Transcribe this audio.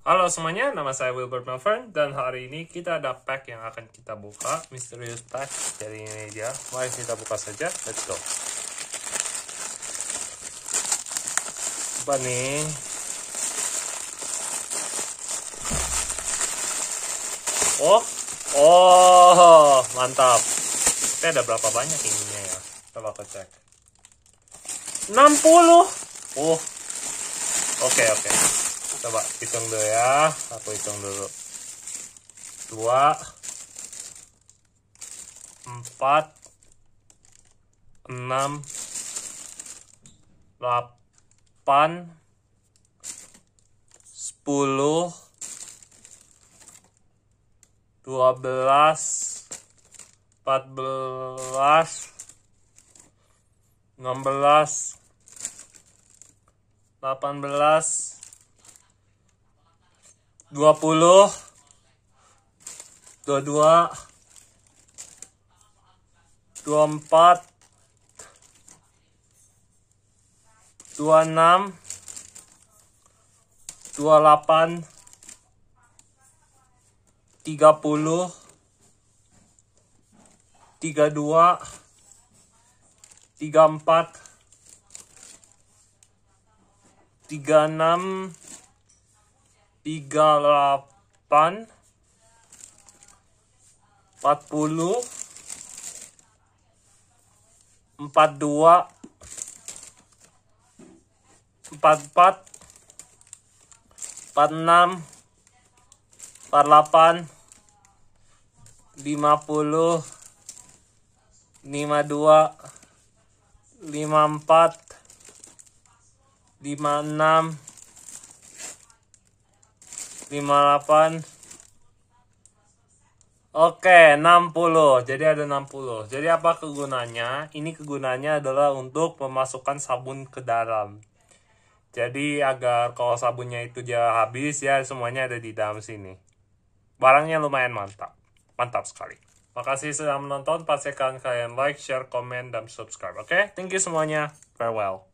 Halo semuanya, nama saya Wilbert Melvern dan hari ini kita ada pack yang akan kita buka, misterius pack. dari ini dia, mari kita buka saja, let's go. Apa nih? Oh, oh, mantap. Tapi ada berapa banyak ininya ya? Coba aku cek. 60. Oh. Oke, okay, oke. Okay coba hitung dulu ya aku hitung dulu dua empat enam delapan sepuluh dua belas empat belas enam belas delapan belas dua puluh dua dua dua empat dua enam dua delapan tiga puluh tiga dua tiga empat tiga enam tiga delapan empat empat empat empat empat puluh dua enam empat delapan lima puluh lima dua lima empat lima enam 58 Oke, 60. Jadi ada 60. Jadi apa kegunaannya? Ini kegunaannya adalah untuk memasukkan sabun ke dalam. Jadi agar kalau sabunnya itu dia habis ya semuanya ada di dalam sini. Barangnya lumayan mantap. Mantap sekali. Makasih sudah menonton. Pastikan kalian like, share, komen, dan subscribe. Oke, okay? thank you semuanya. Farewell.